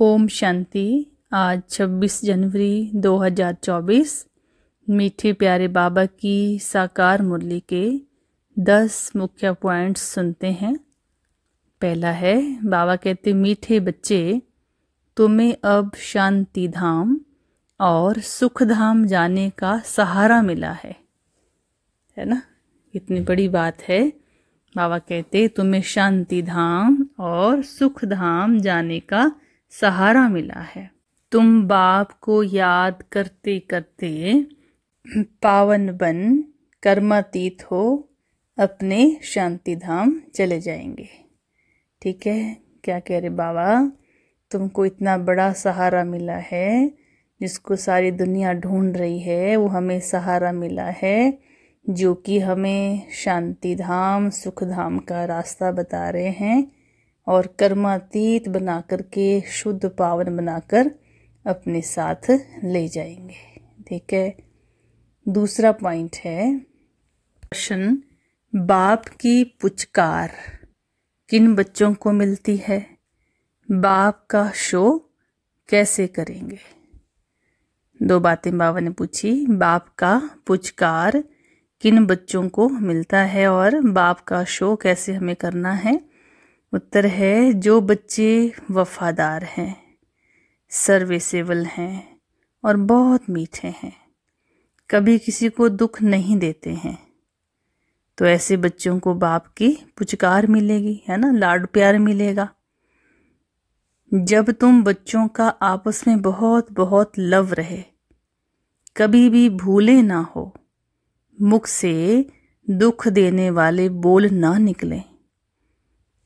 ओम शांति आज 26 जनवरी 2024 मीठे प्यारे बाबा की साकार मुरली के 10 मुख्य पॉइंट्स सुनते हैं पहला है बाबा कहते मीठे बच्चे तुम्हें अब शांति धाम और सुख धाम जाने का सहारा मिला है है ना इतनी बड़ी बात है बाबा कहते तुम्हें शांति धाम और सुख धाम जाने का सहारा मिला है तुम बाप को याद करते करते पावन बन कर्मातीत हो अपने शांति धाम चले जाएंगे ठीक है क्या कह रहे बाबा तुमको इतना बड़ा सहारा मिला है जिसको सारी दुनिया ढूंढ रही है वो हमें सहारा मिला है जो कि हमें शांति धाम सुख धाम का रास्ता बता रहे हैं और कर्मातीत बना कर के शुद्ध पावन बनाकर अपने साथ ले जाएंगे ठीक है दूसरा पॉइंट है प्रश्न बाप की पुचकार किन बच्चों को मिलती है बाप का शो कैसे करेंगे दो बातें बाबा ने पूछी बाप का पुचकार किन बच्चों को मिलता है और बाप का शो कैसे हमें करना है उत्तर है जो बच्चे वफादार हैं सर्विसेबल हैं और बहुत मीठे हैं कभी किसी को दुख नहीं देते हैं तो ऐसे बच्चों को बाप की पुचकार मिलेगी है ना लाड प्यार मिलेगा जब तुम बच्चों का आपस में बहुत बहुत लव रहे कभी भी भूले ना हो मुख से दुख देने वाले बोल ना निकलें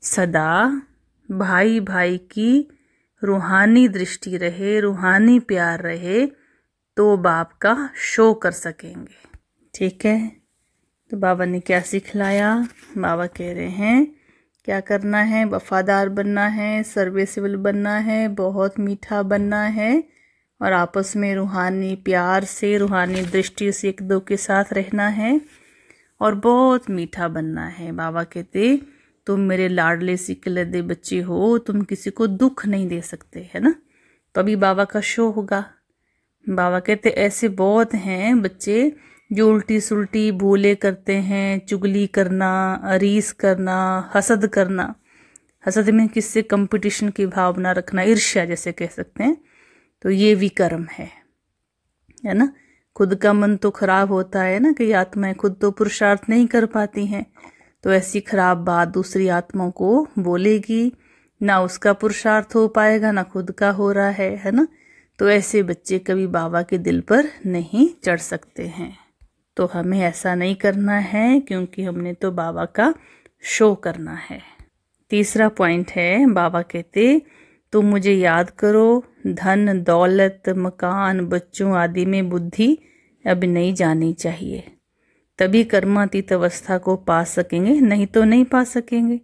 सदा भाई भाई की रूहानी दृष्टि रहे रूहानी प्यार रहे तो बाप का शो कर सकेंगे ठीक है तो बाबा ने क्या सिखलाया बाबा कह रहे हैं क्या करना है वफादार बनना है सर्वेसिबल बनना है बहुत मीठा बनना है और आपस में रूहानी प्यार से रूहानी दृष्टि से एक दो के साथ रहना है और बहुत मीठा बनना है बाबा कहते तुम मेरे लाडले दे बच्चे हो तुम किसी को दुख नहीं दे सकते है ना तो अभी बाबा का शो होगा बाबा कहते ऐसे बहुत हैं बच्चे जो उल्टी सुलटी भूले करते हैं चुगली करना अरीस करना हसद करना हसद में किससे कंपटीशन की भावना रखना ईर्ष्या जैसे कह सकते हैं तो ये भी कर्म है है ना खुद का मन तो खराब होता है ना कि आत्माएं खुद तो पुरुषार्थ नहीं कर पाती हैं तो ऐसी खराब बात दूसरी आत्माओं को बोलेगी ना उसका पुरुषार्थ हो पाएगा ना खुद का हो रहा है है ना तो ऐसे बच्चे कभी बाबा के दिल पर नहीं चढ़ सकते हैं तो हमें ऐसा नहीं करना है क्योंकि हमने तो बाबा का शो करना है तीसरा पॉइंट है बाबा कहते तुम तो मुझे याद करो धन दौलत मकान बच्चों आदि में बुद्धि अब नहीं जानी चाहिए तभी कर्मातीत अवस्था को पा सकेंगे नहीं तो नहीं पा सकेंगे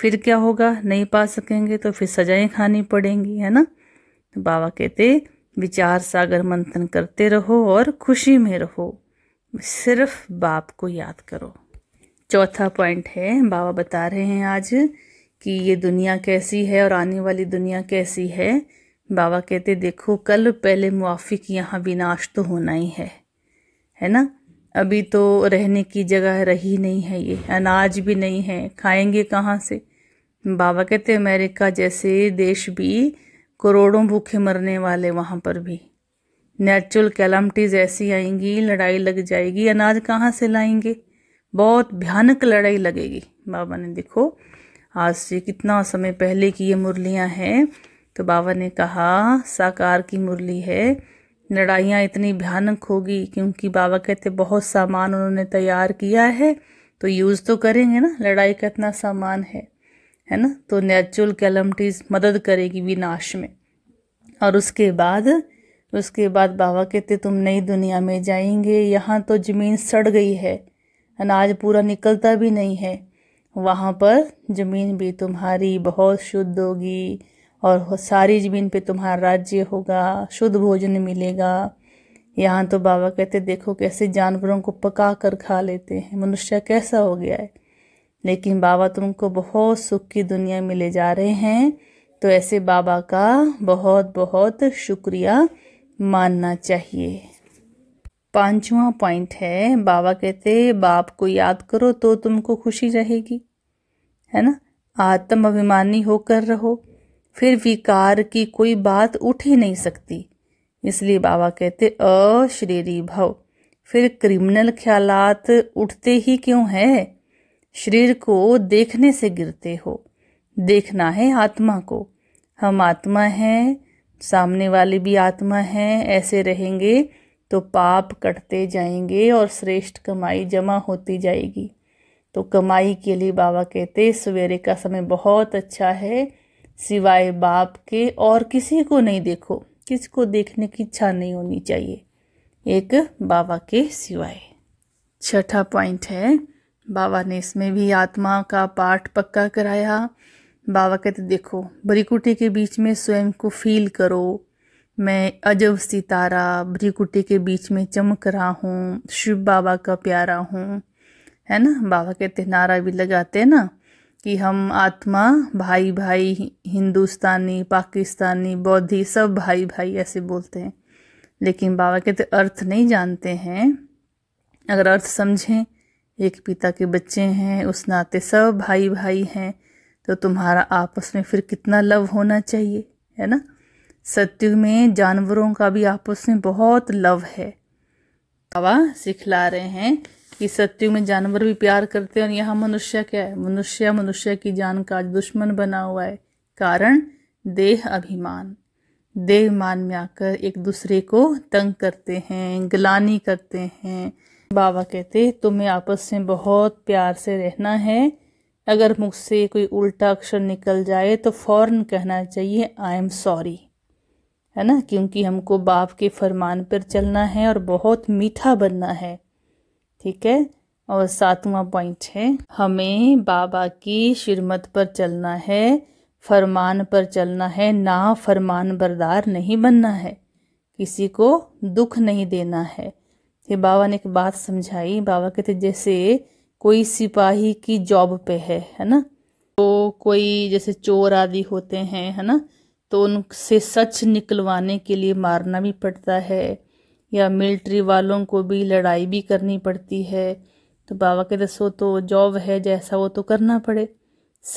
फिर क्या होगा नहीं पा सकेंगे तो फिर सजाएं खानी पड़ेंगी है ना तो बाबा कहते विचार सागर मंथन करते रहो और खुशी में रहो सिर्फ बाप को याद करो चौथा पॉइंट है बाबा बता रहे हैं आज कि ये दुनिया कैसी है और आने वाली दुनिया कैसी है बाबा कहते देखो कल पहले मुआफिक यहाँ विनाश तो होना ही है है ना अभी तो रहने की जगह रही नहीं है ये अनाज भी नहीं है खाएंगे कहाँ से बाबा कहते अमेरिका जैसे देश भी करोड़ों भूखे मरने वाले वहाँ पर भी नेचुरल कैलमटीज़ ऐसी आएंगी लड़ाई लग जाएगी अनाज कहाँ से लाएंगे बहुत भयानक लड़ाई लगेगी बाबा ने देखो आज से कितना समय पहले की ये मुरलियाँ हैं तो बाबा ने कहा साकार की मुरली है लड़ाइयाँ इतनी भयानक होगी क्योंकि बाबा कहते बहुत सामान उन्होंने तैयार किया है तो यूज़ तो करेंगे ना लड़ाई का इतना सामान है है ना तो नेचुरल कैलमटीज मदद करेगी विनाश में और उसके बाद उसके बाद बाबा कहते तुम नई दुनिया में जाएंगे यहाँ तो ज़मीन सड़ गई है अनाज पूरा निकलता भी नहीं है वहाँ पर ज़मीन भी तुम्हारी बहुत शुद्ध होगी और सारी ज़मीन पे तुम्हारा राज्य होगा शुद्ध भोजन मिलेगा यहाँ तो बाबा कहते देखो कैसे जानवरों को पका कर खा लेते हैं मनुष्य कैसा हो गया है लेकिन बाबा तुमको बहुत सुख की दुनिया में ले जा रहे हैं तो ऐसे बाबा का बहुत बहुत शुक्रिया मानना चाहिए पांचवा पॉइंट है बाबा कहते बाप को याद करो तो तुमको खुशी रहेगी है ना आत्म अभिमानी होकर रहो फिर विकार की कोई बात उठ ही नहीं सकती इसलिए बाबा कहते अशरीरी भव फिर क्रिमिनल ख्यालात उठते ही क्यों है शरीर को देखने से गिरते हो देखना है आत्मा को हम आत्मा हैं सामने वाले भी आत्मा हैं ऐसे रहेंगे तो पाप कटते जाएंगे और श्रेष्ठ कमाई जमा होती जाएगी तो कमाई के लिए बाबा कहते सवेरे का समय बहुत अच्छा है सिवाय बाप के और किसी को नहीं देखो किसी को देखने की इच्छा नहीं होनी चाहिए एक बाबा के सिवाय छठा पॉइंट है बाबा ने इसमें भी आत्मा का पाठ पक्का कराया बाबा कहते देखो बरीकुटी के बीच में स्वयं को फील करो मैं अजब सितारा बरीकुटी के बीच में चमक रहा हूँ शिव बाबा का प्यारा हूँ है ना बाबा कहते नारा भी लगाते हैं ना कि हम आत्मा भाई भाई हिंदुस्तानी पाकिस्तानी बौद्धि सब भाई भाई ऐसे बोलते हैं लेकिन बाबा कहते तो अर्थ नहीं जानते हैं अगर अर्थ समझें एक पिता के बच्चे हैं उस नाते सब भाई भाई हैं तो तुम्हारा आपस में फिर कितना लव होना चाहिए है ना सत्यु में जानवरों का भी आपस में बहुत लव है बाबा सिखला रहे हैं कि सत्यु में जानवर भी प्यार करते हैं और यहाँ मनुष्य क्या है मनुष्य मनुष्य की जान का दुश्मन बना हुआ है कारण देह अभिमान देह मान में आकर एक दूसरे को तंग करते हैं गलानी करते हैं बाबा कहते तुम्हें आपस में बहुत प्यार से रहना है अगर मुझसे कोई उल्टा अक्षर निकल जाए तो फौरन कहना चाहिए आई एम सॉरी है ना क्योंकि हमको बाप के फरमान पर चलना है और बहुत मीठा बनना है ठीक है और सातवां पॉइंट है हमें बाबा की शिरमत पर चलना है फरमान पर चलना है ना फरमान बरदार नहीं बनना है किसी को दुख नहीं देना है ये बाबा ने एक बात समझाई बाबा कहते जैसे कोई सिपाही की जॉब पे है है ना तो कोई जैसे चोर आदि होते हैं है ना तो उनसे सच निकलवाने के लिए मारना भी पड़ता है या मिलिट्री वालों को भी लड़ाई भी करनी पड़ती है तो बाबा के दसो तो जॉब है जैसा वो तो करना पड़े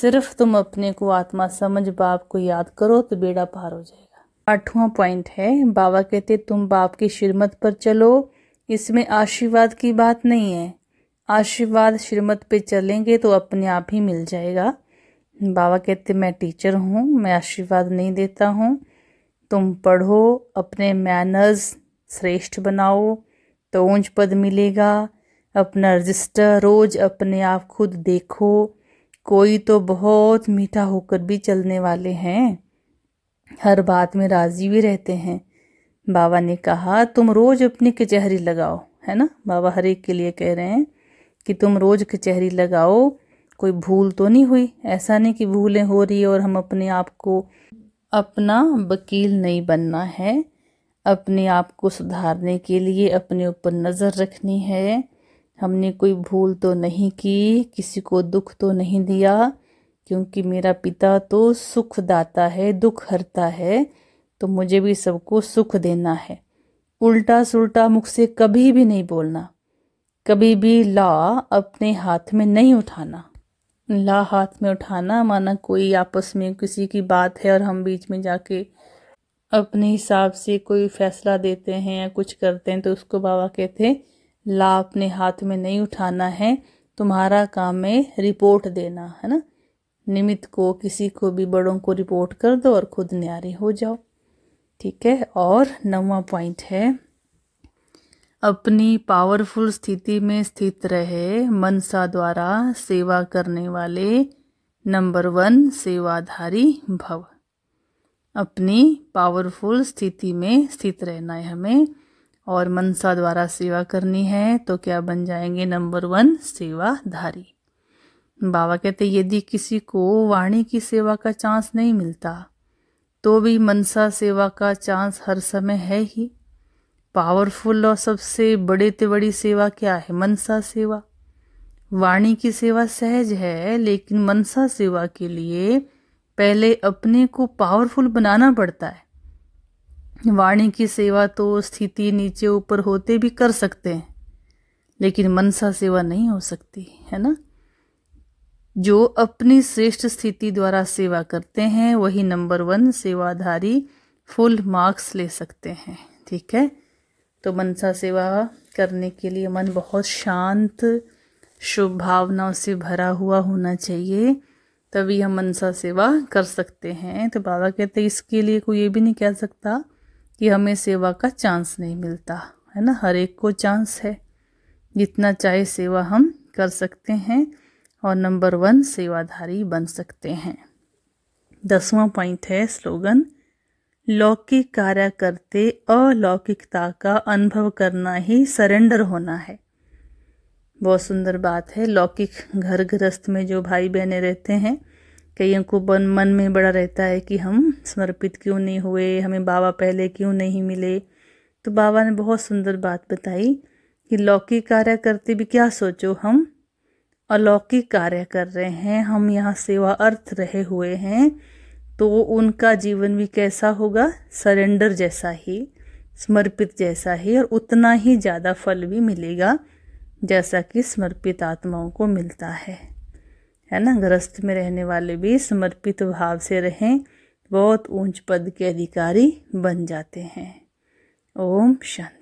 सिर्फ तुम अपने को आत्मा समझ बाप को याद करो तो बेड़ा पार हो जाएगा आठवां पॉइंट है बाबा कहते तुम बाप की श्रीमत पर चलो इसमें आशीर्वाद की बात नहीं है आशीर्वाद श्रीमत पे चलेंगे तो अपने आप ही मिल जाएगा बाबा कहते मैं टीचर हूँ मैं आशीर्वाद नहीं देता हूँ तुम पढ़ो अपने मैनर्स श्रेष्ठ बनाओ तो ऊंच पद मिलेगा अपना रजिस्टर रोज अपने आप खुद देखो कोई तो बहुत मीठा होकर भी चलने वाले हैं हर बात में राजी भी रहते हैं बाबा ने कहा तुम रोज अपनी कचहरी लगाओ है ना बाबा हर एक के लिए कह रहे हैं कि तुम रोज कचहरी लगाओ कोई भूल तो नहीं हुई ऐसा नहीं कि भूलें हो रही और हम अपने आप को अपना वकील नहीं बनना है अपने आप को सुधारने के लिए अपने ऊपर नज़र रखनी है हमने कोई भूल तो नहीं की किसी को दुख तो नहीं दिया क्योंकि मेरा पिता तो सुख दाता है दुख हरता है तो मुझे भी सबको सुख देना है उल्टा सुलटा मुख से कभी भी नहीं बोलना कभी भी ला अपने हाथ में नहीं उठाना ला हाथ में उठाना माना कोई आपस में किसी की बात है और हम बीच में जाके अपने हिसाब से कोई फैसला देते हैं या कुछ करते हैं तो उसको बाबा कहते हैं ला अपने हाथ में नहीं उठाना है तुम्हारा काम है रिपोर्ट देना है ना निमित को किसी को भी बड़ों को रिपोर्ट कर दो और खुद न्यारे हो जाओ ठीक है और नवा पॉइंट है अपनी पावरफुल स्थिति में स्थित रहे मनसा द्वारा सेवा करने वाले नंबर वन सेवाधारी भव अपनी पावरफुल स्थिति में स्थित रहना है हमें और मनसा द्वारा सेवा करनी है तो क्या बन जाएंगे नंबर वन सेवाधारी बाबा कहते यदि किसी को वाणी की सेवा का चांस नहीं मिलता तो भी मनसा सेवा का चांस हर समय है ही पावरफुल और सबसे बड़े ते बड़ी सेवा क्या है मनसा सेवा वाणी की सेवा सहज है लेकिन मनसा सेवा के लिए पहले अपने को पावरफुल बनाना पड़ता है वाणी की सेवा तो स्थिति नीचे ऊपर होते भी कर सकते हैं लेकिन मनसा सेवा नहीं हो सकती है ना जो अपनी श्रेष्ठ स्थिति द्वारा सेवा करते हैं वही नंबर वन सेवाधारी फुल मार्क्स ले सकते हैं ठीक है तो मनसा सेवा करने के लिए मन बहुत शांत शुभ भावनाओं से भरा हुआ होना चाहिए तभी हम मनसा सेवा कर सकते हैं तो बाबा कहते हैं इसके लिए कोई ये भी नहीं कह सकता कि हमें सेवा का चांस नहीं मिलता है ना हर एक को चांस है जितना चाहे सेवा हम कर सकते हैं और नंबर वन सेवाधारी बन सकते हैं दसवां पॉइंट है स्लोगन लौकिक कार्य करते अलौकिकता का अनुभव करना ही सरेंडर होना है बहुत सुंदर बात है लौकिक घर गृहस्थ में जो भाई बहने रहते हैं कईयों को बन मन में बड़ा रहता है कि हम समर्पित क्यों नहीं हुए हमें बाबा पहले क्यों नहीं मिले तो बाबा ने बहुत सुंदर बात बताई कि लौकिक कार्य करते भी क्या सोचो हम अलौकिक कार्य कर रहे हैं हम यहाँ सेवा अर्थ रहे हुए हैं तो उनका जीवन भी कैसा होगा सरेंडर जैसा ही समर्पित जैसा ही और उतना ही ज़्यादा फल भी मिलेगा जैसा कि समर्पित आत्माओं को मिलता है है ना ग्रस्त में रहने वाले भी समर्पित भाव से रहें बहुत ऊंच पद के अधिकारी बन जाते हैं ओम शन